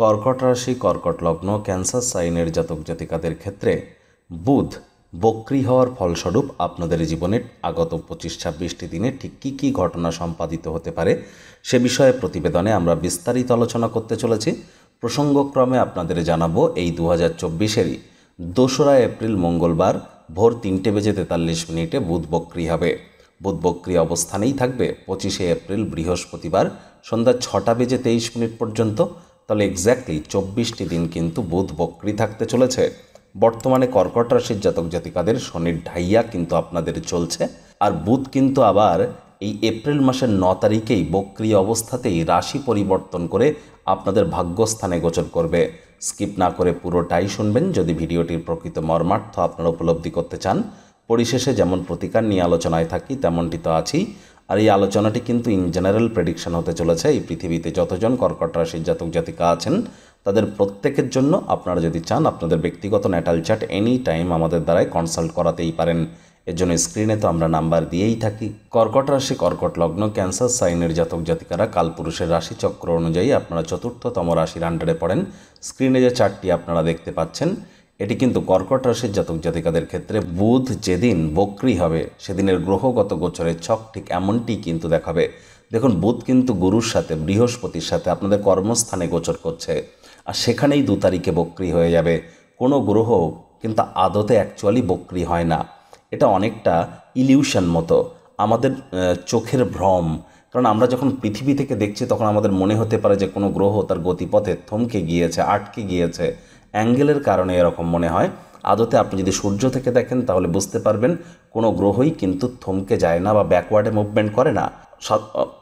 কর্কট রাশি কর্কট লগ্ন ক্যান্সার সাইনের জাতক জাতিকাদের ক্ষেত্রে বুধ বক্রি হওয়ার ফলস্বরূপ আপনাদের জীবনে আগত পঁচিশ ছাব্বিশটি দিনে ঠিক কী কী ঘটনা সম্পাদিত হতে পারে সে বিষয়ে প্রতিবেদনে আমরা বিস্তারিত আলোচনা করতে চলেছি প্রসঙ্গক্রমে আপনাদের জানাবো এই দু হাজার চব্বিশেরই দোসরা এপ্রিল মঙ্গলবার ভোর তিনটে বেজে তেতাল্লিশ মিনিটে বুধ বক্রি হবে বুধ বক্রি অবস্থানেই থাকবে পঁচিশে এপ্রিল বৃহস্পতিবার সন্ধ্যা ছটা বেজে তেইশ মিনিট পর্যন্ত তাহলে এক্স্যাক্টলি চব্বিশটি দিন কিন্তু বুধ বক্রি থাকতে চলেছে বর্তমানে কর্কট রাশির জাতক জাতিকাদের শনির ঢাইয়া কিন্তু আপনাদের চলছে আর বুধ কিন্তু আবার এই এপ্রিল মাসের ন তারিখেই বক্রি অবস্থাতেই রাশি পরিবর্তন করে আপনাদের ভাগ্যস্থানে গোচর করবে স্কিপ না করে পুরোটাই শুনবেন যদি ভিডিওটির প্রকৃত মর্মার্থ আপনারা উপলব্ধি করতে চান পরিশেষে যেমন প্রতিকার নিয়ে আলোচনায় থাকি তেমনটি তো আছি আর এই আলোচনাটি কিন্তু ইন জেনারেল প্রেডিকশন হতে চলেছে এই পৃথিবীতে যতজন কর্কট রাশির জাতক জাতিকা আছেন তাদের প্রত্যেকের জন্য আপনারা যদি চান আপনাদের ব্যক্তিগত ন্যাটাল চার্ট এনি টাইম আমাদের দ্বারাই কনসাল্ট করাতেই পারেন এর জন্য স্ক্রিনে তো আমরা নাম্বার দিয়েই থাকি কর্কট রাশি কর্কট লগ্ন ক্যান্সার সাইনের জাতক জাতিকারা কালপুরুষের রাশিচক্র অনুযায়ী আপনারা চতুর্থতম রাশির আন্ডারে পড়েন স্ক্রিনে যে চারটি আপনারা দেখতে পাচ্ছেন এটি কিন্তু কর্কট রাশির জাতক জাতিকাদের ক্ষেত্রে বুধ যেদিন বক্রি হবে সেদিনের গ্রহগত গোচরের ছক ঠিক এমনটি কিন্তু দেখাবে দেখুন বুধ কিন্তু গুরুর সাথে বৃহস্পতির সাথে আপনাদের কর্মস্থানে গোচর করছে আর সেখানেই দু তারিখে বক্রি হয়ে যাবে কোনো গ্রহ কিন্তু আদতে অ্যাকচুয়ালি বক্রি হয় না এটা অনেকটা ইলিউশন মতো আমাদের চোখের ভ্রম কারণ আমরা যখন পৃথিবী থেকে দেখছি তখন আমাদের মনে হতে পারে যে কোনো গ্রহ তার গতিপথে থমকে গিয়েছে আটকে গিয়েছে অ্যাঙ্গেলের কারণে এরকম মনে হয় আদতে আপনি যদি সূর্য থেকে দেখেন তাহলে বুঝতে পারবেন কোনো গ্রহই কিন্তু থমকে যায় না বা ব্যাকওয়ার্ডে মুভমেন্ট করে না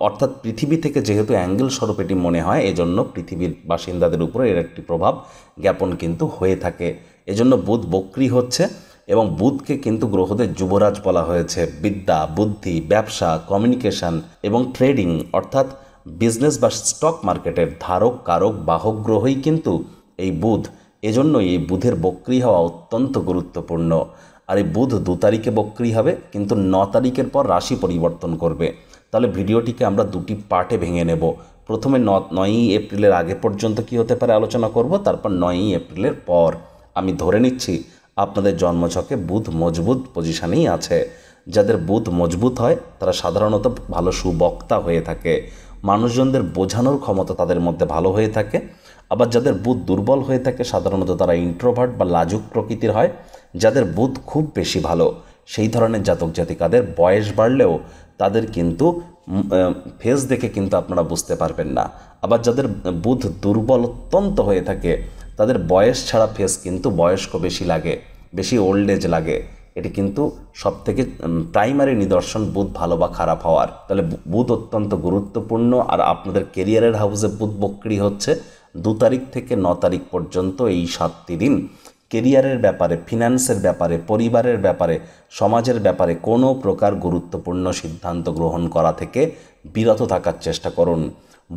অর্থাৎ পৃথিবী থেকে যেহেতু অ্যাঙ্গেল স্বরূপ এটি মনে হয় এজন্য পৃথিবীর বাসিন্দাদের উপরে এর একটি প্রভাব জ্ঞাপন কিন্তু হয়ে থাকে এজন্য বুধ বক্রি হচ্ছে এবং বুধকে কিন্তু গ্রহদের যুবরাজ বলা হয়েছে বিদ্যা বুদ্ধি ব্যবসা কমিউনিকেশন এবং ট্রেডিং অর্থাৎ বিজনেস বা স্টক মার্কেটের ধারক কারক বাহক গ্রহই কিন্তু এই বুধ এজন্যই এই বুধের বক্রী হওয়া অত্যন্ত গুরুত্বপূর্ণ আর এই বুধ দু তারিখে বক্রী হবে কিন্তু ন তারিখের পর রাশি পরিবর্তন করবে তাহলে ভিডিওটিকে আমরা দুটি পার্টে ভেঙে নেব প্রথমে ন নয়ই এপ্রিলের আগে পর্যন্ত কি হতে পারে আলোচনা করব তারপর নয়ই এপ্রিলের পর আমি ধরে নিচ্ছি আপনাদের জন্মছকে বুধ মজবুত পজিশানেই আছে যাদের বুধ মজবুত হয় তারা সাধারণত ভালো সুবক্তা হয়ে থাকে মানুষজনদের বোঝানোর ক্ষমতা তাদের মধ্যে ভালো হয়ে থাকে আবার যাদের বুধ দুর্বল হয়ে থাকে সাধারণত তারা ইন্ট্রোভার্ট বা লাজুক প্রকৃতির হয় যাদের বুধ খুব বেশি ভালো সেই ধরনের জাতক জাতিকাদের বয়স বাড়লেও তাদের কিন্তু ফেস দেখে কিন্তু আপনারা বুঝতে পারবেন না আবার যাদের বুধ দুর্বল অত্যন্ত হয়ে থাকে তাদের বয়স ছাড়া ফেস কিন্তু বয়স্ক বেশি লাগে বেশি ওল্ড এজ লাগে এটি কিন্তু সবথেকে প্রাইমারি নিদর্শন বুধ ভালো বা খারাপ হওয়ার তাহলে বুধ অত্যন্ত গুরুত্বপূর্ণ আর আপনাদের কেরিয়ারের হাউসে বুধ বক্রি হচ্ছে দু তারিখ থেকে ন তারিখ পর্যন্ত এই সাতটি দিন কেরিয়ারের ব্যাপারে ফিনান্সের ব্যাপারে পরিবারের ব্যাপারে সমাজের ব্যাপারে কোনো প্রকার গুরুত্বপূর্ণ সিদ্ধান্ত গ্রহণ করা থেকে বিরত থাকার চেষ্টা করুন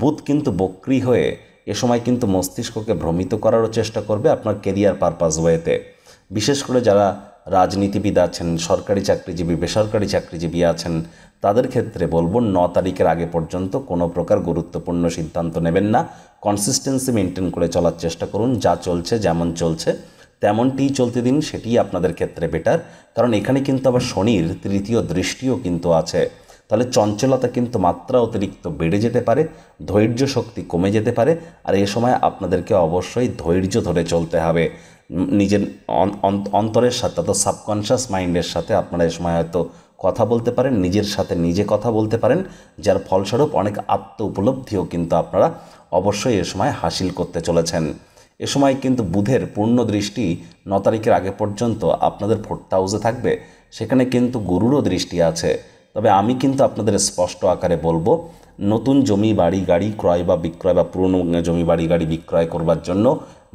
বুধ কিন্তু বক্রি হয়ে এ সময় কিন্তু মস্তিষ্ককে ভ্রমিত করারও চেষ্টা করবে আপনার কেরিয়ার পারপাস ওয়েতে বিশেষ করে যারা রাজনীতিবিদ আছেন সরকারি চাকরিজীবী বেসরকারি চাকরিজীবী আছেন তাদের ক্ষেত্রে বলবো ন তারিখের আগে পর্যন্ত কোনো প্রকার গুরুত্বপূর্ণ সিদ্ধান্ত নেবেন না কনসিস্টেন্সি মেনটেন করে চলার চেষ্টা করুন যা চলছে যেমন চলছে তেমনটি চলতে দিন সেটি আপনাদের ক্ষেত্রে বেটার কারণ এখানে কিন্তু আবার শনির তৃতীয় দৃষ্টিও কিন্তু আছে তাহলে চঞ্চলতা কিন্তু মাত্রা অতিরিক্ত বেড়ে যেতে পারে ধৈর্য শক্তি কমে যেতে পারে আর এ সময় আপনাদেরকে অবশ্যই ধৈর্য ধরে চলতে হবে নিজের অন্তরের সাথে অর্থাৎ সাবকনশাস মাইন্ডের সাথে আপনারা এ সময় হয়তো কথা বলতে পারেন নিজের সাথে নিজে কথা বলতে পারেন যার ফলস্বরূপ অনেক আত্ম উপলব্ধিও কিন্তু আপনারা অবশ্যই এ সময় হাসিল করতে চলেছেন এ সময় কিন্তু বুধের পূর্ণ দৃষ্টি ন তারিখের আগে পর্যন্ত আপনাদের ফোর্থ হাউসে থাকবে সেখানে কিন্তু গুরুরও দৃষ্টি আছে তবে আমি কিন্তু আপনাদের স্পষ্ট আকারে বলবো নতুন জমি বাড়ি গাড়ি ক্রয় বা বিক্রয় বা পুরনো জমি বাড়ি গাড়ি বিক্রয় করবার জন্য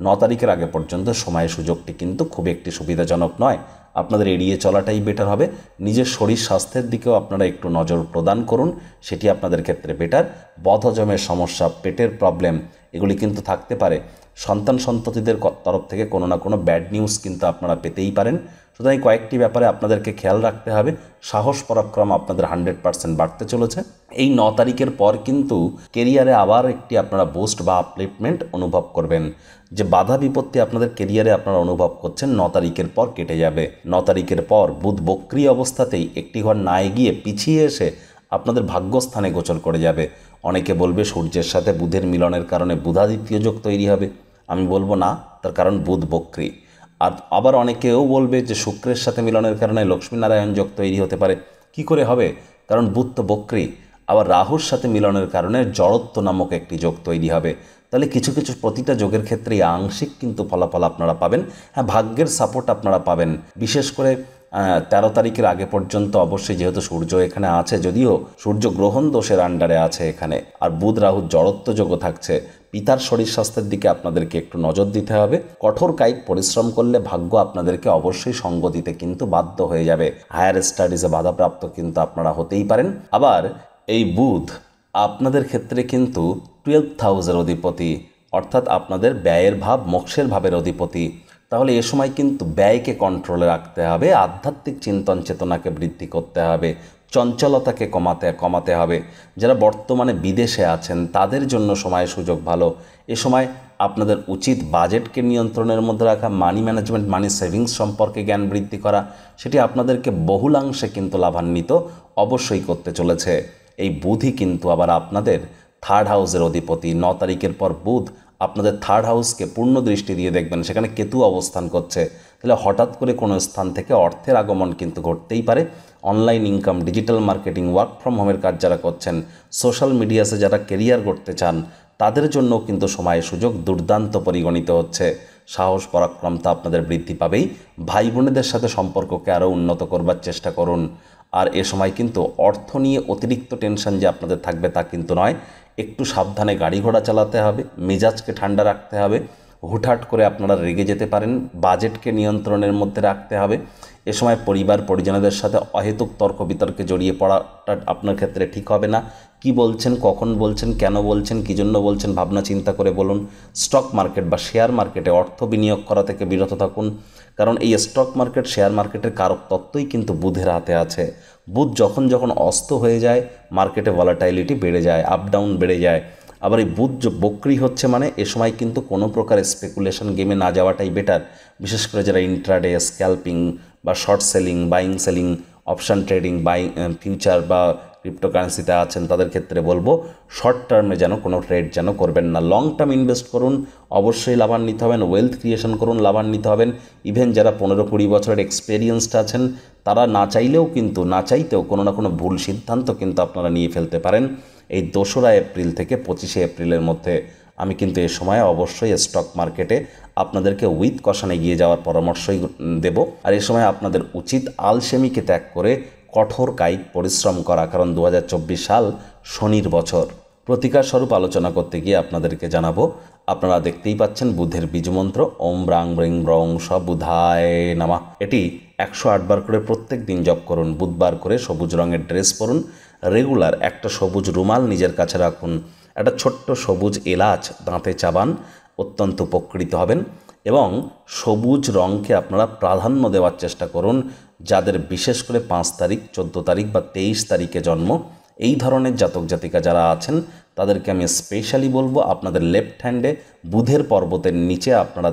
ন তারিখের আগে পর্যন্ত সময় সুযোগটি কিন্তু খুব একটি সুবিধাজনক নয় আপনাদের এড়িয়ে চলাটাই বেটার হবে নিজের শরীর স্বাস্থ্যের দিকেও আপনারা একটু নজর প্রদান করুন সেটি আপনাদের ক্ষেত্রে বেটার বধজমের সমস্যা পেটের প্রবলেম এগুলি কিন্তু থাকতে পারে সন্তান সন্ততিদের তরফ থেকে কোনো না কোনো ব্যাড নিউজ কিন্তু আপনারা পেতেই পারেন সুতরাং কয়েকটি ব্যাপারে আপনাদেরকে খেয়াল রাখতে হবে সাহস পরাক্রম আপনাদের হান্ড্রেড পার্সেন্ট বাড়তে চলেছে এই ন তারিখের পর কিন্তু কেরিয়ারে আবার একটি আপনারা বুস্ট বা আপলিফমেন্ট অনুভব করবেন যে বাধা বিপত্তি আপনাদের কেরিয়ারে আপনারা অনুভব করছেন ন তারিখের পর কেটে যাবে ন তারিখের পর বুধ বক্রি অবস্থাতেই একটি ঘর না এগিয়ে পিছিয়ে এসে আপনাদের ভাগ্যস্থানে গোচর করে যাবে অনেকে বলবে সূর্যের সাথে বুধের মিলনের কারণে বুধাদিত্য যোগ তৈরি হবে আমি বলবো না তার কারণ বুধ বক্রি আর আবার অনেকেও বলবে যে শুক্রের সাথে মিলনের কারণে লক্ষ্মীনারায়ণ যোগ তৈরি হতে পারে কি করে হবে কারণ বুধ তো আবার রাহুর সাথে মিলনের কারণে জড়ত্ব নামক একটি যোগ তৈরি হবে তাহলে কিছু কিছু প্রতিটা যোগের ক্ষেত্রে আংশিক কিন্তু ফলাফল আপনারা পাবেন হ্যাঁ ভাগ্যের সাপোর্ট আপনারা পাবেন বিশেষ করে তেরো তারিখের আগে পর্যন্ত অবশ্যই যেহেতু সূর্য এখানে আছে যদিও সূর্য গ্রহণ দোষের আন্ডারে আছে এখানে আর বুধ রাহুর জড়ত্বযোগ্য থাকছে পিতার শরীর স্বাস্থ্যের দিকে আপনাদেরকে একটু নজর দিতে হবে কঠোর কায়িক পরিশ্রম করলে ভাগ্য আপনাদেরকে অবশ্যই সঙ্গ দিতে কিন্তু বাধ্য হয়ে যাবে হায়ার স্টাডিজে বাধাপ্রাপ্ত কিন্তু আপনারা হতেই পারেন আবার এই বুধ আপনাদের ক্ষেত্রে কিন্তু টুয়েলভ থাউজের অধিপতি অর্থাৎ আপনাদের ব্যয়ের ভাব মোক্ষের ভাবের অধিপতি তাহলে এ সময় কিন্তু ব্যয়কে কন্ট্রোলে রাখতে হবে আধ্যাত্মিক চিন্তন চেতনাকে বৃদ্ধি করতে হবে চঞ্চলতাকে কমাতে কমাতে হবে যারা বর্তমানে বিদেশে আছেন তাদের জন্য সময় সুযোগ ভালো এ সময় আপনাদের উচিত বাজেটকে নিয়ন্ত্রণের মধ্যে রাখা মানি ম্যানেজমেন্ট মানি সেভিংস সম্পর্কে জ্ঞান বৃদ্ধি করা সেটি আপনাদেরকে বহুলাংশে কিন্তু লাভান্বিত অবশ্যই করতে চলেছে এই বুধই কিন্তু আবার আপনাদের থার্ড হাউসের অধিপতি ন তারিখের পর বুধ আপনাদের থার্ড হাউসকে পূর্ণ দৃষ্টি দিয়ে দেখবেন সেখানে কেতু অবস্থান করছে তাহলে হঠাৎ করে কোনো স্থান থেকে অর্থের আগমন কিন্তু ঘটতেই পারে online income digital marketing work from হোমের কাজ যারা করছেন সোশ্যাল মিডিয়াসে যারা কেরিয়ার করতে চান তাদের জন্য কিন্তু সময়ের সুযোগ দুর্দান্ত পরিগণিত হচ্ছে সাহস পরাক্রমতা আপনাদের বৃদ্ধি পাবেই ভাই বোনেদের সাথে সম্পর্ককে আরও উন্নত করবার চেষ্টা করুন আর এ সময় কিন্তু অর্থ নিয়ে অতিরিক্ত টেনশন যে আপনাদের থাকবে তা কিন্তু নয় একটু সাবধানে গাড়ি ঘোড়া চালাতে হবে মেজাজকে ঠান্ডা রাখতে হবে হুটহাট করে আপনারা রেগে যেতে পারেন বাজেটকে নিয়ন্ত্রণের মধ্যে রাখতে হবে এ সময় পরিবার পরিজনদের সাথে অহেতুক তর্ক বিতর্কে জড়িয়ে পড়াটা আপনার ক্ষেত্রে ঠিক হবে না কি বলছেন কখন বলছেন কেন বলছেন কী জন্য বলছেন ভাবনা চিন্তা করে বলুন স্টক মার্কেট বা শেয়ার মার্কেটে অর্থ বিনিয়োগ করা থেকে বিরত থাকুন কারণ এই স্টক মার্কেট শেয়ার মার্কেটের কারক তত্ত্বই কিন্তু বুধের হাতে আছে বুধ যখন যখন অস্ত হয়ে যায় মার্কেটে ভলাটাইলিটি বেড়ে যায় আপ ডাউন বেড়ে যায় আবার এই বুধ বকরি হচ্ছে মানে এ সময় কিন্তু কোনো প্রকার স্পেকুলেশন গেমে না যাওয়াটাই বেটার বিশেষ করে যারা ইন্ট্রাডে স্ক্যালপিং বা short selling buying selling option trading by future বা ক্রিপ্টোকারেন্সিতে আছেন তাদের ক্ষেত্রে বলবো শর্ট টার্মে যেন কোনো ট্রেড যেন করবেন না লং টার্ম ইনভেস্ট করুন অবশ্যই লাভান্বিত হবেন ওয়েলথ ক্রিয়েশন করুন লাভান্বিত হবেন ইভেন যারা পনেরো কুড়ি বছরের এক্সপেরিয়েন্সড আছেন তারা না চাইলেও কিন্তু না চাইতেও কোনো না কোনো ভুল সিদ্ধান্ত কিন্তু আপনারা নিয়ে ফেলতে পারেন এই দোসরা এপ্রিল থেকে পঁচিশে এপ্রিলের মধ্যে আমি কিন্তু এ সময় অবশ্যই স্টক মার্কেটে আপনাদেরকে উইথ কশানে গিয়ে যাওয়ার পরামর্শই দেব আর এ সময় আপনাদের উচিত আলসেমিকে ত্যাগ করে কঠোর কায়িক পরিশ্রম করা কারণ দু সাল শনির বছর প্রতিকার স্বরূপ আলোচনা করতে গিয়ে আপনাদেরকে জানাবো আপনারা দেখতেই পাচ্ছেন বুদ্ধের বীজমন্ত্র ওম ব্রাং ব্রিং ব্রং সবুধায় বুধায় নামা এটি একশো আটবার করে প্রত্যেক দিন জপ করুন বুধবার করে সবুজ রঙের ড্রেস পরুন রেগুলার একটা সবুজ রুমাল নিজের কাছে রাখুন একটা ছোট্ট সবুজ এলাচ দাঁতে চাবান অত্যন্ত উপকৃত হবেন এবং সবুজ রঙকে আপনারা প্রাধান্য দেওয়ার চেষ্টা করুন যাদের বিশেষ করে পাঁচ তারিখ চোদ্দো তারিখ বা তেইশ তারিখে জন্ম এই ধরনের জাতক জাতিকা যারা আছেন তাদেরকে আমি স্পেশালি বলবো আপনাদের লেফট হ্যান্ডে বুধের পর্বতের নিচে আপনারা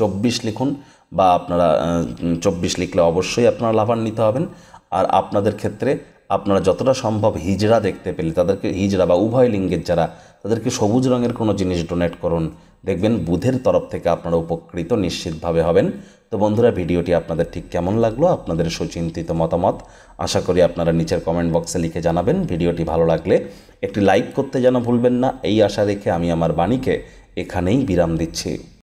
চব্বিশ লিখুন বা আপনারা চব্বিশ লিখলে অবশ্যই আপনারা লাভান্বিত হবেন আর আপনাদের ক্ষেত্রে আপনারা যতটা সম্ভব হিজড়া দেখতে পেলে তাদেরকে হিজড়া বা উভয় লিঙ্গের যারা তাদেরকে সবুজ রঙের কোনো জিনিস ডোনেট করুন দেখবেন বুধের তরফ থেকে আপনারা উপকৃত নিশ্চিতভাবে হবেন তো বন্ধুরা ভিডিওটি আপনাদের ঠিক কেমন লাগলো আপনাদের সুচিন্তিত মতামত আশা করি আপনারা নিচের কমেন্ট বক্সে লিখে জানাবেন ভিডিওটি ভালো লাগলে একটি লাইক করতে যেন ভুলবেন না এই আশা রেখে আমি আমার বাণীকে এখানেই বিরাম দিচ্ছি